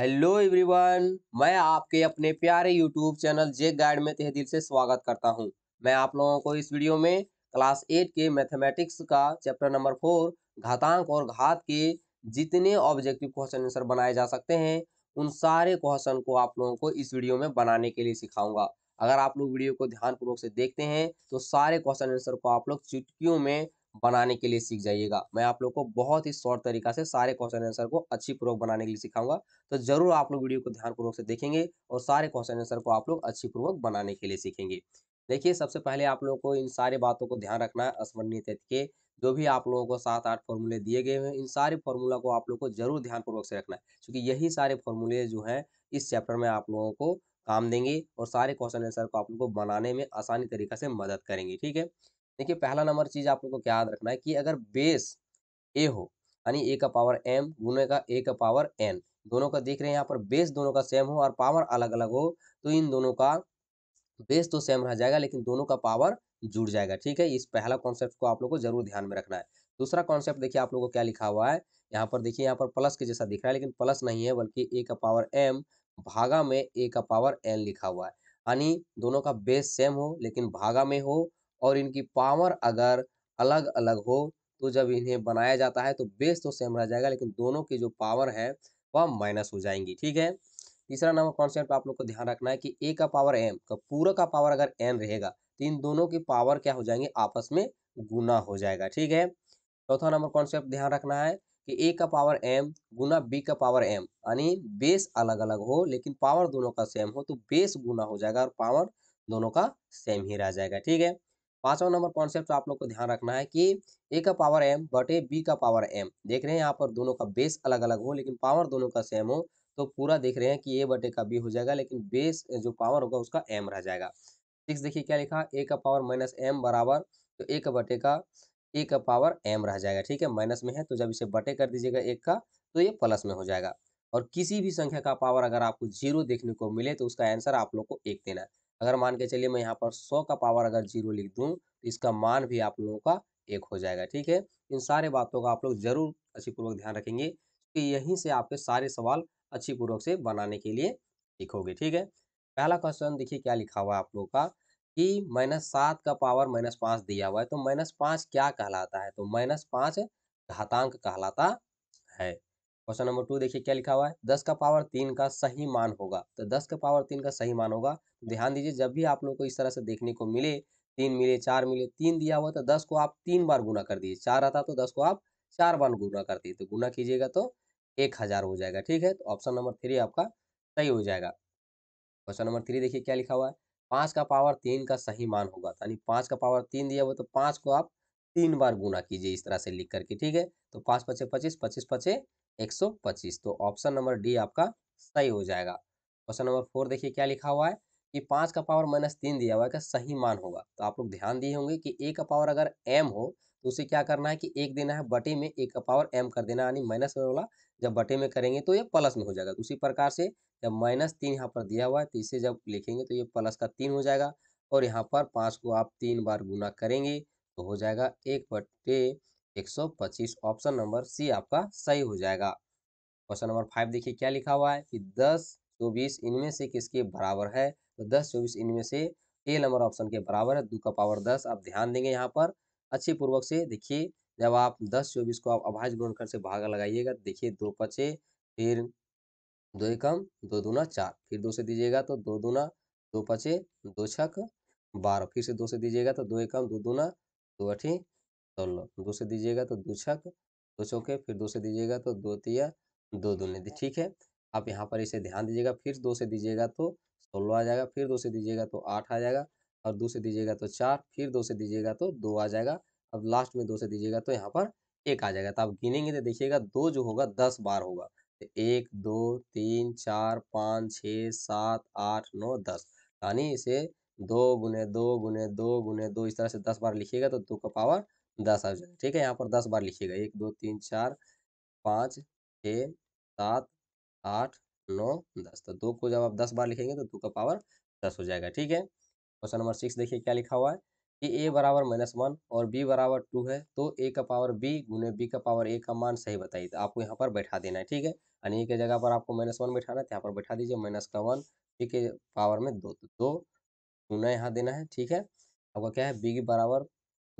hello everyone मैं आपके अपने प्यारे यूट्यूब चैनल जे गाइड में तह दिल से स्वागत करता हूं मैं आप लोगों को इस वीडियो में क्लास एट के मैथमेटिक्स का चैप्टर नंबर फोर घातांक और घात के जितने ऑब्जेक्टिव क्वेश्चन आंसर बनाए जा सकते हैं उन सारे क्वेश्चन को आप लोगों को इस वीडियो में बनाने के लिए सिखाऊंगा अगर आप लोग वीडियो को ध्यानपूर्वक से देखते हैं तो सारे क्वेश्चन आंसर को आप लोग चुटकियों में बनाने के लिए सीख जाइएगा मैं आप लोग को बहुत ही शॉर्ट तरीका से सारे क्वेश्चन आंसर को अच्छी पूर्वक बनाने के लिए सिखाऊंगा तो जरूर आप लोग वीडियो को ध्यानपूर्वक से देखेंगे और सारे क्वेश्चन आंसर को आप लोग अच्छी पूर्वक बनाने के लिए सीखेंगे देखिए सबसे पहले आप लोग को इन सारे बातों को ध्यान रखना है स्मरणीय तथ्य के जो भी आप लोगों को सात आठ फॉर्मूले दिए गए हैं इन सारे फॉर्मूला को आप लोग को जरूर ध्यानपूर्वक से रखना है क्योंकि यही सारे फॉर्मूले जो है इस चैप्टर में आप लोगों को काम देंगे और सारे क्वेश्चन आंसर को आप लोग को बनाने में आसानी तरीका से मदद करेंगे ठीक है देखिए पहला नंबर चीज आप लोग को क्या याद रखना है कि अगर बेस ए हो यानी ए का पावर एम गुने का ए का पावर एन दोनों का देख रहे हैं यहाँ पर बेस दोनों का सेम हो और पावर अलग अलग हो तो इन दोनों का बेस तो सेम रह जाएगा लेकिन दोनों का पावर जुड़ जाएगा ठीक है इस पहला कॉन्सेप्ट को आप लोग को जरूर ध्यान में रखना है दूसरा कॉन्सेप्ट देखिए आप लोग को क्या लिखा हुआ है यहाँ पर देखिए यहाँ पर प्लस के जैसा दिख रहा है लेकिन प्लस नहीं है बल्कि ए का पावर एम भागा में ए का पावर एन लिखा हुआ है यानी दोनों का बेस सेम हो लेकिन भागा में हो और इनकी पावर अगर अलग अलग हो तो जब इन्हें बनाया जाता है तो बेस तो सेम रह जाएगा लेकिन दोनों की जो पावर है वह माइनस हो जाएंगी ठीक है तीसरा नंबर कॉन्सेप्ट आप लोग को ध्यान रखना है कि ए का पावर एम का पूरा का पावर अगर एन रहेगा तो इन दोनों की पावर क्या हो जाएंगे आपस में गुना हो जाएगा ठीक है चौथा नंबर कॉन्सेप्ट ध्यान रखना है कि ए का पावर एम गुना बी का पावर एम यानी बेस अलग अलग हो लेकिन पावर दोनों का सेम हो तो बेस गुना हो जाएगा और पावर दोनों का सेम ही रह जाएगा ठीक है पांचवा नंबर कॉन्सेप्ट तो आप लोग को ध्यान रखना है कि ए का पावर एम बटे बी का पावर एम देख रहे हैं यहाँ पर दोनों का बेस अलग अलग हो लेकिन पावर दोनों का सेम हो तो पूरा देख रहे हैं कि ए बटे का बी हो जाएगा लेकिन बेस जो पावर होगा उसका एम रह जाएगा सिक्स देखिए क्या लिखा ए का पावर माइनस एम बराबर तो ए का बटे का ए का पावर एम रह जाएगा ठीक है माइनस में है तो जब इसे बटे कर दीजिएगा एक का तो ये प्लस में हो जाएगा और किसी भी संख्या का पावर अगर आपको जीरो देखने को मिले तो उसका आंसर आप लोग को एक देना है अगर मान के चलिए मैं यहाँ पर सौ का पावर अगर जीरो लिख दूँ तो इसका मान भी आप लोगों का एक हो जाएगा ठीक है इन सारे बातों का आप लोग जरूर अच्छी पूर्वक ध्यान रखेंगे कि यहीं से आपके सारे सवाल अच्छी पूर्वक से बनाने के लिए लिखोगे ठीक है पहला क्वेश्चन देखिए क्या लिखा हुआ है आप लोग का कि माइनस सात का पावर माइनस पाँच दिया हुआ है तो माइनस पाँच क्या कहलाता है तो माइनस पाँच घातांक कहलाता है क्वेश्चन नंबर टू देखिए क्या लिखा हुआ है दस का पावर तीन का सही मान होगा तो दस का पावर तीन का सही मान होगा तो ध्यान दीजिए जब भी आप लोग को इस तरह से देखने को मिले तीन मिले चार मिले तीन दिया हुआ तो दस को आप तीन बार गुना कर दिए चार आता तो दस को आप चार बार गुना कर दिए तो गुना कीजिएगा तो एक हजार हो जाएगा ठीक है तो ऑप्शन नंबर थ्री आपका सही हो जाएगा क्वेश्चन नंबर थ्री देखिए क्या लिखा हुआ है पाँच का पावर तीन का सही मान होगा यानी पाँच का पावर तीन दिया हुआ तो पाँच को आप तीन बार गुना कीजिए इस तरह से लिख करके ठीक है तो पाँच पचे पच्चीस पच्चीस पचे 125 तो ऑप्शन नंबर डी आपका सही हो जाएगा क्वेश्चन नंबर फोर देखिए क्या लिखा हुआ है कि पाँच का पावर माइनस तीन दिया हुआ है का सही मान होगा तो आप लोग ध्यान दिए होंगे कि ए का पावर अगर एम हो तो उसे क्या करना है कि एक देना है बटे में एक का पावर एम कर देना यानी माइनस वाला जब बटे में करेंगे तो ये प्लस में हो जाएगा तो उसी प्रकार से जब माइनस तीन यहाँ पर दिया हुआ है तो इसे जब लिखेंगे तो ये प्लस का तीन हो जाएगा और यहाँ पर पाँच को आप तीन बार गुना करेंगे तो हो जाएगा एक बटे 125 ऑप्शन नंबर सी आपका सही हो जाएगा क्वेश्चन नंबर फाइव देखिए क्या लिखा हुआ है कि दस चौबीस इनमें से किसके बराबर है तो दस चौबीस इनमें से ए नंबर ऑप्शन के बराबर है दो का पावर दस आप ध्यान देंगे यहाँ पर अच्छे पूर्वक से देखिए जब आप दस चौबीस को आप अभाज्य गुणनखंड से भागा लगाइएगा देखिए दो पचे फिर दो एकम दो दूना चार फिर दो से दीजिएगा तो दो दूना दो पचे दो छक बारह फिर से दो से दीजिएगा तो दो एकम दो दूना दो अठी सोलह दो से दीजिएगा तो दो छक दो चौके फिर दो से दीजिएगा तो दो तिया दो दूने ठीक है आप यहाँ पर इसे ध्यान दीजिएगा फिर दो से दीजिएगा तो सोलह आ जाएगा फिर दो से दीजिएगा तो आठ आ जाएगा और दो से दीजिएगा तो चार फिर दो से दीजिएगा तो दो आ जाएगा अब लास्ट में दो से दीजिएगा तो यहाँ पर एक आ जाएगा तो आप गिनेंगे तो देखिएगा दो जो होगा दस बार होगा तो एक दो तीन चार पाँच छः सात आठ नौ दस यानी इसे दो गुने दो गुने दो गुने दो इस तरह से दस बार लिखिएगा तो दो का पावर दस आ जाएगा ठीक है यहाँ पर दस बार लिखिएगा एक दो तीन चार पाँच छः सात आठ नौ दस तो दो को जब आप दस बार लिखेंगे तो दो का पावर दस हो जाएगा ठीक है क्वेश्चन नंबर सिक्स देखिए क्या लिखा हुआ है कि ए बराबर माइनस वन और बी बराबर टू है तो ए का पावर बी गुने बी का पावर ए का मान सही बताइए तो आपको यहाँ पर बैठा देना है ठीक है यानी एक जगह पर आपको माइनस वन बैठाना है तो यहाँ पर बैठा दीजिए माइनस का वन बी के पावर में दो तो दो गुना यहाँ देना है ठीक है आपका क्या है बी बराबर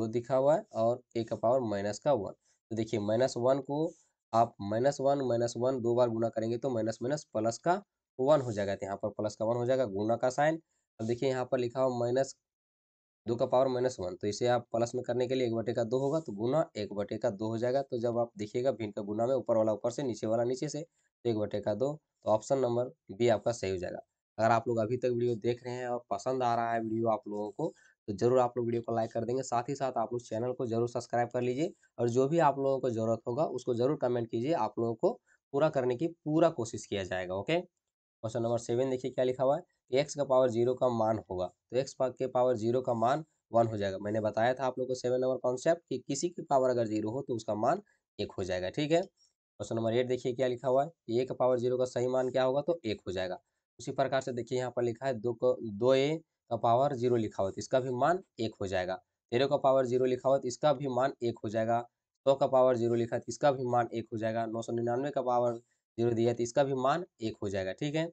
टू दिखा हुआ है और ए का पावर माइनस का वन तो देखिए माइनस वन को आप माइनस वन माइनस वन दो बार गुना करेंगे तो माइनस माइनस प्लस का वन हो जाएगा तो यहाँ पर प्लस का वन हो जाएगा गुना का साइन अब देखिए यहाँ पर लिखा हुआ माइनस दो का पावर माइनस वन तो इसे आप प्लस में करने के लिए एक बटे का दो होगा तो गुना एक बटे का दो हो जाएगा तो जब आप देखिएगा भिन्न का गुना में ऊपर वाला ऊपर से नीचे वाला नीचे से तो एक बटे का दो तो ऑप्शन नंबर बी आपका सही हो जाएगा अगर आप लोग अभी तक वीडियो देख रहे हैं और पसंद आ रहा है वीडियो आप लोगों को तो जरूर आप लोग वीडियो को लाइक कर देंगे साथ ही साथ आप लोग चैनल को जरूर सब्सक्राइब कर लीजिए और जो भी आप लोगों को जरूरत होगा उसको जरूर कमेंट कीजिए आप लोगों को पूरा करने की पूरा कोशिश किया जाएगा ओके क्वेश्चन नंबर सेवन देखिए क्या लिखा हुआ है एक्स का पावर जीरो का मान होगा तो एक्स के पावर जीरो का मान वन हो जाएगा मैंने बताया था आप लोग को सेवन नंबर कॉन्सेप्ट कि किसी की पावर अगर जीरो हो तो उसका मान एक हो जाएगा ठीक है क्वेश्चन नंबर एट देखिए क्या लिखा हुआ है ए का पावर जीरो का सही मान क्या होगा तो एक हो जाएगा उसी प्रकार से देखिए यहाँ पर लिखा है दो को दो ए का पावर जीरो लिखा हुआ इसका भी मान एक हो जाएगा तेरह का पावर जीरो लिखा हुआ इसका भी मान एक हो जाएगा सौ का पावर जीरो लिखा है इसका भी मान एक हो जाएगा नौ सौ निन्यानवे का पावर जीरो दिया तो इसका भी मान एक हो जाएगा ठीक है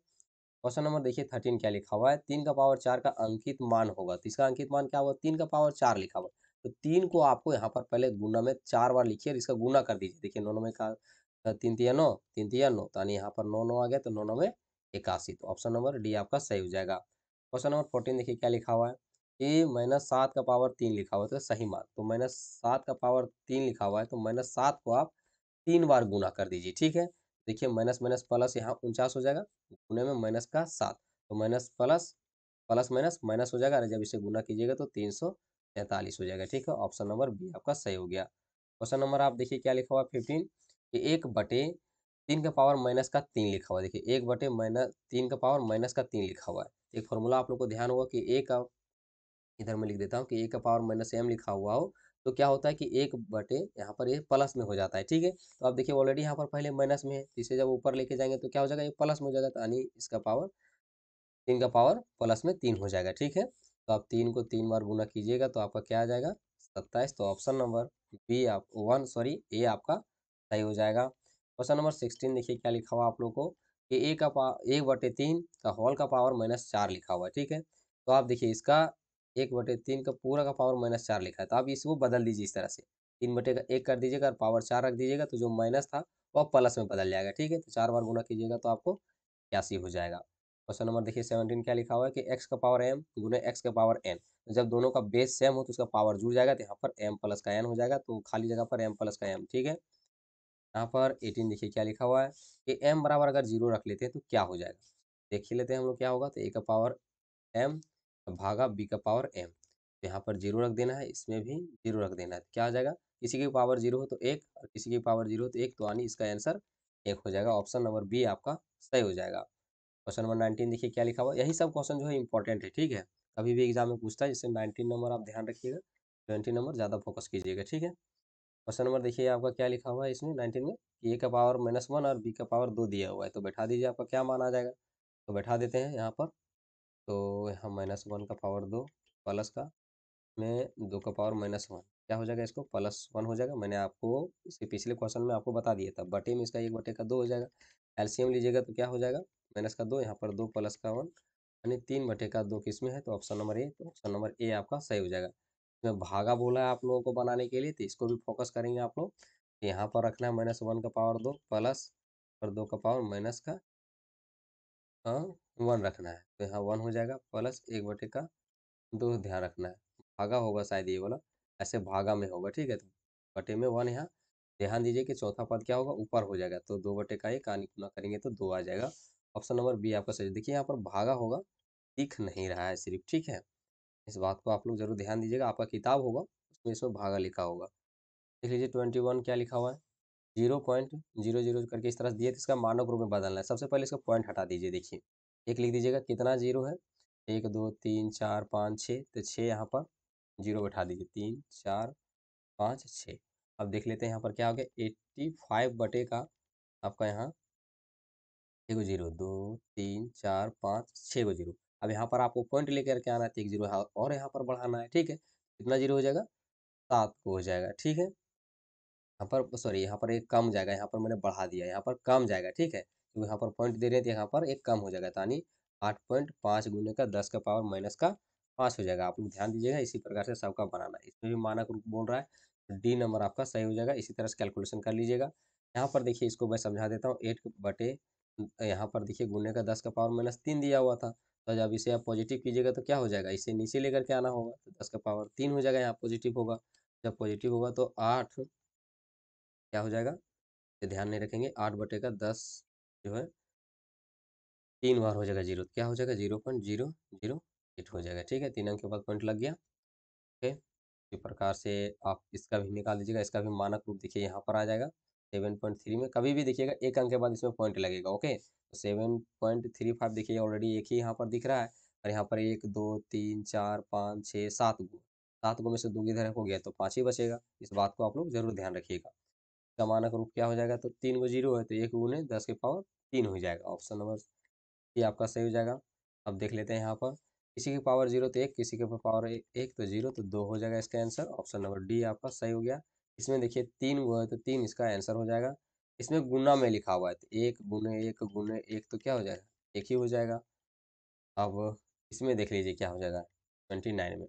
क्वेश्चन नंबर देखिए थर्टीन क्या लिखा हुआ है तीन का पावर चार का अंकित मान होगा तो इसका अंकित मान क्या हुआ तीन का पावर चार लिखा हुआ तो तीन को आपको यहाँ पर पहले गुना में चार बार लिखिए और इसका गुना कर दीजिए देखिए नौ नौ में का तो तीन तिया नौ तीन तिया नौ तो यानी यहाँ पर नौ नौ आ गया तो नौ नौ में इक्यासी तो ऑप्शन नंबर डी आपका सही हो जाएगा क्वेश्चन नंबर फोर्टीन देखिए क्या लिखा हुआ है ए माइनस सात का पावर तीन लिखा हुआ है तो सही मान तो माइनस सात का पावर तीन लिखा हुआ है तो माइनस सात को आप तीन बार गुना कर दीजिए ठीक है देखिए माइनस माइनस प्लस यहाँ उनचास हो जाएगा गुने में माइनस का सात तो minus plus plus minus minus हो जाएगा अरे जब इसे गुना कीजिएगा तो तीन सौ तैंतालीस हो जाएगा ठीक है ऑप्शन नंबर बी आपका सही हो गया क्वेश्चन नंबर आप देखिए क्या लिखा हुआ है फिफ्टीन एक बटे तीन का पावर माइनस का तीन लिखा हुआ है देखिए एक बटे माइनस तीन का पावर माइनस का तीन लिखा हुआ है एक फॉर्मूला आप लोग को ध्यान होगा कि ए का इधर मैं लिख देता हूँ कि ए का पावर माइनस एम लिखा हुआ हो तो क्या होता है कि एक बटे यहाँ पर ये प्लस में हो जाता है ठीक है तो आप देखिए ऑलरेडी यहाँ पर पहले माइनस में है तो इसे जब ऊपर लेके जाएंगे तो क्या हो जाएगा ये प्लस में हो जाएगा यानी इसका पावर तीन का पावर प्लस में तीन हो जाएगा ठीक है तो आप तीन को तीन बार गुना कीजिएगा तो आपका क्या आ जाएगा सत्ताईस तो ऑप्शन नंबर बी आप वन सॉरी ए आपका सही हो जाएगा क्वेश्चन नंबर सिक्सटीन देखिए क्या लिखा हुआ आप लोग को कि ए का पा एक बटे तीन का होल का पावर माइनस चार लिखा हुआ है ठीक है तो आप देखिए इसका एक बटे तीन का पूरा का पावर माइनस चार लिखा है तो आप इसको बदल दीजिए इस तरह से तीन बटे का एक कर दीजिएगा और पावर चार रख दीजिएगा तो जो माइनस था वो प्लस में बदल जाएगा ठीक है तो चार बार गुना कीजिएगा तो आपको इक्यासी हो जाएगा क्वेश्चन नंबर देखिए सेवनटीन क्या लिखा हुआ है कि एक्स का पावर एम गुना एक्स का पावर एन तो जब दोनों का बेस सेम हो तो उसका पावर जुड़ जाएगा तो यहाँ पर एम प्लस का एन हो जाएगा तो खाली जगह पर एम प्लस का एम ठीक है यहाँ पर एटीन देखिए क्या लिखा हुआ है कि एम बराबर अगर जीरो रख लेते हैं तो क्या हो जाएगा देख लेते हैं हम लोग क्या होगा तो ए का पावर एम भागा बी का पावर एम तो यहाँ पर जीरो रख देना है इसमें भी जीरो रख देना है तो क्या हो जाएगा किसी की पावर जीरो हो तो एक और किसी की पावर जीरो हो तो एक तो यानी इसका आंसर एक हो जाएगा ऑप्शन नंबर बी आपका सही हो जाएगा क्वेश्चन नंबर नाइनटीन देखिए क्या लिखा हुआ यही सब क्वेश्चन जो है इंपॉर्टेंट है ठीक है कभी भी एग्जाम में पूछता है जिससे नाइनटीन नंबर आप ध्यान रखिएगा ट्वेंटी नंबर ज़्यादा फोकस कीजिएगा ठीक है क्वेश्चन नंबर देखिए आपका क्या लिखा हुआ है इसमें नाइनटीन में ए का पावर माइनस वन और बी का पावर दो दिया हुआ है तो बैठा दीजिए आपका क्या मान आ जाएगा तो बैठा देते हैं यहाँ पर तो यहाँ माइनस वन का पावर दो प्लस का में दो का पावर माइनस वन क्या हो जाएगा इसको प्लस वन हो जाएगा मैंने आपको इसके पिछले क्वेश्चन में आपको बता दिया था बटे में इसका एक बटे का दो हो जाएगा एलसीएम लीजिएगा तो क्या हो जाएगा माइनस का दो यहाँ पर दो प्लस का वन यानी तीन बटे का दो किस में है तो ऑप्शन नंबर ए तो ऑप्शन नंबर ए आपका सही हो जाएगा इसमें भागा बोला है आप लोगों को बनाने के लिए तो इसको भी फोकस करेंगे आप लोग यहाँ पर रखना है माइनस वन का पावर दो प्लस और दो का पावर माइनस का हाँ, वन रखना है तो यहाँ वन हो जाएगा प्लस एक बटे का दो ध्यान रखना है भागा होगा शायद ये वाला ऐसे भागा में होगा ठीक है तो बटे में वन यहाँ ध्यान दीजिए कि चौथा पद क्या होगा ऊपर हो जाएगा तो दो बटे का ये आनी गुना करेंगे तो दो आ जाएगा ऑप्शन नंबर बी आपका सही देखिए यहाँ पर भागा होगा दिख नहीं रहा है सिर्फ ठीक है इस बात को आप लोग जरूर ध्यान दीजिएगा आपका किताब होगा उसमें इसमें भागा लिखा होगा देख लीजिए ट्वेंटी वन क्या लिखा हुआ है जीरो पॉइंट जीरो जीरो करके इस तरह से दिए तो इसका मानव रूप में बदलना है सबसे पहले इसका पॉइंट हटा दीजिए देखिए एक लिख दीजिएगा कितना जीरो है एक दो तीन चार पाँच छः तो छः यहाँ पर जीरो बैठा दीजिए तीन चार पाँच छः अब देख लेते हैं यहाँ पर क्या हो गया एट्टी फाइव बटे का आपका यहाँ एक गो जीरो दो तीन चार पाँच छः गो जीरो अब यहाँ पर आपको पॉइंट लेकर के आना है तो एक जीरो और यहाँ पर बढ़ाना है ठीक है कितना जीरो हो जाएगा सात को हो जाएगा ठीक है यहाँ पर सॉरी यहाँ पर एक कम जाएगा यहाँ पर मैंने बढ़ा दिया यहाँ पर कम जाएगा ठीक है तो यहाँ पर पॉइंट दे रहे थे तो यहाँ पर एक कम हो जाएगा यानी आठ पॉइंट पाँच गुने का दस का पावर माइनस का पाँच हो जाएगा आप लोग ध्यान दीजिएगा इसी प्रकार से सबका बनाना इसमें भी मानक रूप बोल रहा है डी तो नंबर आपका सही हो जाएगा इसी तरह से कैलकुलेशन कर लीजिएगा यहाँ पर देखिए इसको मैं समझा देता हूँ एट बटे यहाँ पर देखिए गुने का दस का पावर माइनस तीन दिया हुआ था तो जब इसे आप पॉजिटिव कीजिएगा तो क्या हो जाएगा इसे नीचे लेकर के आना होगा तो दस का पावर तीन हो जाएगा यहाँ पॉजिटिव होगा जब पॉजिटिव होगा तो आठ क्या हो जाएगा ये ध्यान नहीं रखेंगे आठ बटे का दस जो है तीन बार हो जाएगा जीरो क्या हो जाएगा zero point zero zero eight हो जाएगा ठीक है तीन अंक के बाद पॉइंट लग गया ओके इसी प्रकार से आप इसका भी निकाल लीजिएगा इसका भी मानक रूप देखिए यहाँ पर आ जाएगा सेवन पॉइंट थ्री में कभी भी देखिएगा एक अंक के बाद इसमें पॉइंट लगेगा ओके तो सेवन पॉइंट थ्री फाइव देखिए ऑलरेडी एक ही यहाँ पर दिख रहा है और यहाँ पर एक दो तीन चार पाँच छः सात गो सात गो में से दो इधर हो गया तो पाँच ही बचेगा इस बात को आप लोग जरूर ध्यान रखिएगा इसका मानक रूप क्या हो जाएगा तो तीन गो जीरो है तो एक गुने दस के पावर तीन हो जाएगा ऑप्शन नंबर ये आपका सही हो जाएगा अब देख लेते हैं यहाँ पर किसी की पावर जीरो तो एक किसी के पावर एक तो जीरो तो दो हो जाएगा इसका आंसर ऑप्शन नंबर डी आपका सही हो गया इसमें देखिए तीन गो है तो तीन इसका आंसर हो जाएगा इसमें गुना में लिखा हुआ है तो एक गुने एक गुने एक तो क्या हो जाएगा एक ही हो जाएगा अब इसमें देख लीजिए क्या हो जाएगा ट्वेंटी नाइन में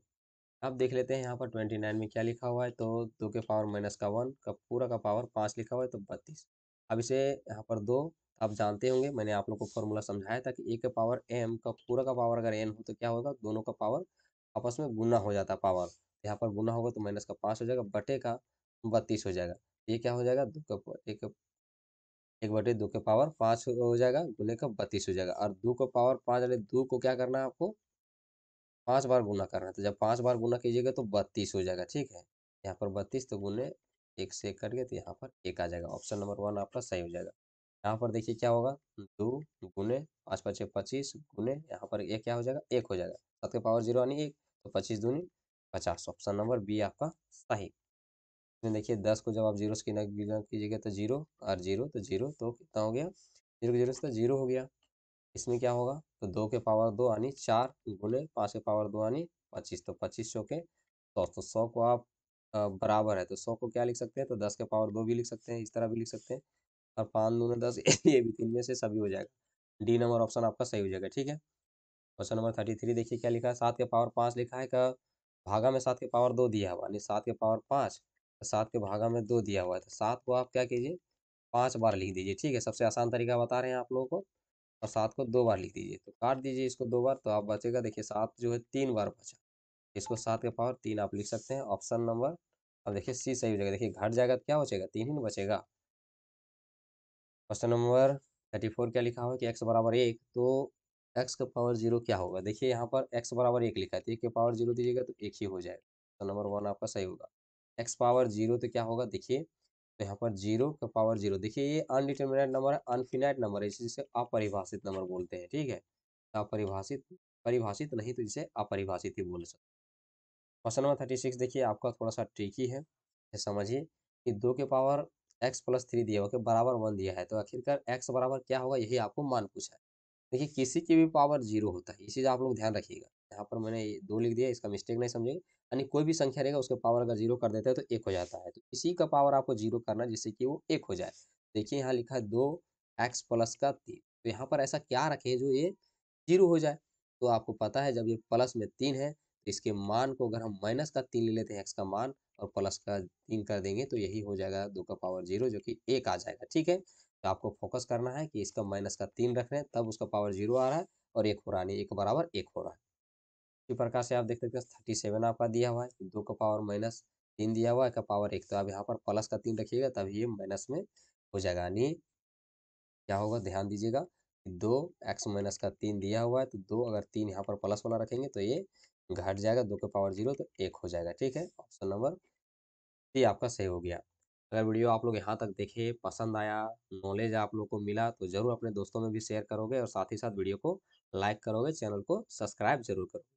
अब देख लेते हैं यहाँ पर ट्वेंटी नाइन में क्या लिखा हुआ है तो दो के पावर माइनस का वन का पूरा का पावर पाँच लिखा हुआ है तो बत्तीस अब इसे यहाँ पर दो आप जानते होंगे मैंने आप लोग को फॉर्मूला समझाया था कि ए का पावर एम का पूरा का पावर अगर एन हो तो क्या होगा दोनों का पावर आपस में गुना हो जाता है पावर यहाँ पर गुना होगा तो माइनस का पाँच हो जाएगा बटे का बत्तीस हो जाएगा ये क्या हो जाएगा दो का एक एक बटे दो के पावर पाँच हो जाएगा गुने का बत्तीस हो जाएगा और दो को पावर पाँच यानी दो को क्या करना है आपको पाँच बार गुना करना है तो जब पाँच बार गुना कीजिएगा तो बत्तीस हो जाएगा ठीक है यहाँ पर बत्तीस तो गुने एक से एक करके तो यहाँ पर एक आ जाएगा ऑप्शन नंबर वन आपका सही हो जाएगा यहाँ पर देखिए क्या होगा दो गुने पाँच पाँच पच्चीस गुने यहाँ पर एक क्या हो जाएगा एक हो जाएगा सात के पावर जीरो यानी एक तो पच्चीस दूनी पचास ऑप्शन नंबर बी आपका सही इसमें देखिए दस को जब आप जीरो से गिना कीजिएगा तो जीरो और जीरो तो जीरो तो कितना हो गया जीरो जीरो से तो जीरो हो गया इसमें क्या होगा तो दो के पावर दो यानी चार बोले पाँच के पावर दो यानी पच्चीस तो पच्चीस सौ के सौ तो सौ को आप बराबर है तो सौ को क्या लिख सकते हैं तो दस के पावर दो भी लिख सकते हैं इस तरह भी लिख सकते हैं और पाँच दो दस ये भी तीन में से सभी हो जाएगा डी नंबर ऑप्शन आपका सही हो जाएगा ठीक है क्वेश्चन नंबर थर्टी थ्री देखिए क्या लिखा है सात के पावर पाँच लिखा है का भागा में सात के पावर दो दिया हुआ यानी सात के पावर पाँच सात के भागा में दो दिया हुआ है तो सात को आप क्या कीजिए पाँच बार लिख दीजिए ठीक है सबसे आसान तरीका बता रहे हैं आप लोगों को और सात को दो बार लिख दीजिए तो काट दीजिए इसको दो बार तो आप बचेगा देखिए सात जो है तीन बार बचा इसको सात के पावर तीन आप लिख सकते हैं ऑप्शन नंबर अब देखिए सी सही हो जाएगा देखिए घट जाएगा तो क्या बचेगा तीन ही बचेगा क्वेश्चन नंबर थर्टी फोर क्या लिखा हुआ है कि एक्स बराबर एक तो एक्स का पावर जीरो क्या होगा देखिए यहाँ पर एक्स बराबर एक लिखा है तो एक के पावर जीरो दीजिएगा तो एक ही हो जाएगा तो नंबर वन आपका सही होगा एक्स पावर जीरो तो क्या होगा देखिए तो यहाँ पर जीरो का पावर जीरो देखिए ये अनडिटर्मिनेट नंबर है अनफिनाइट नंबर है जिसे अपरिभाषित नंबर बोलते हैं ठीक है तो अपरिभाषित परिभाषित नहीं तो जिसे अपरिभाषित ही बोल सकते क्वेश्चन नंबर थर्टी सिक्स देखिए आपका थोड़ा सा ट्रिकी है समझिए कि दो के पावर एक्स प्लस थ्री दिया हुआ बराबर वन दिया है तो आखिरकार एक्स बराबर क्या होगा यही आपको मान पूछा है देखिए किसी की भी पावर जीरो होता है ये चीज़ आप लोग ध्यान रखिएगा यहाँ पर मैंने दो लिख दिया इसका मिस्टेक नहीं समझेंगे यानी कोई भी संख्या रहेगा उसका पावर अगर जीरो कर देते हैं तो एक हो जाता है तो इसी का पावर आपको जीरो करना है जिससे कि वो एक हो जाए देखिए यहाँ लिखा है दो एक्स प्लस का तीन तो यहाँ पर ऐसा क्या रखे जो ये जीरो हो जाए तो आपको पता है जब ये प्लस में तीन है तो इसके मान को अगर हम माइनस का तीन ले लेते हैं एक्स का मान और प्लस का तीन कर देंगे तो यही हो जाएगा दो का पावर जीरो जो कि एक आ जाएगा ठीक है तो आपको फोकस करना है कि इसका माइनस का तीन रख रहे हैं तब उसका पावर जीरो आ रहा है और एक हो रहा है एक बराबर एक हो रहा है इसी प्रकार से आप देख सकते हैं थर्टी सेवन आपका दिया हुआ है दो का पावर माइनस तीन दिया हुआ है का पावर एक तो आप यहाँ पर प्लस का तीन रखिएगा तभी ये माइनस में हो जाएगा यानी क्या होगा ध्यान दीजिएगा दो एक्स माइनस का तीन दिया हुआ है तो दो अगर तीन यहाँ पर प्लस वाला रखेंगे तो ये घट जाएगा दो का पावर जीरो तो एक हो जाएगा ठीक है ऑप्शन नंबर सी आपका सही हो गया अगर वीडियो आप लोग यहाँ तक देखे पसंद आया नॉलेज आप लोग को मिला तो ज़रूर अपने दोस्तों में भी शेयर करोगे और साथ ही साथ वीडियो को लाइक करोगे चैनल को सब्सक्राइब जरूर करोगे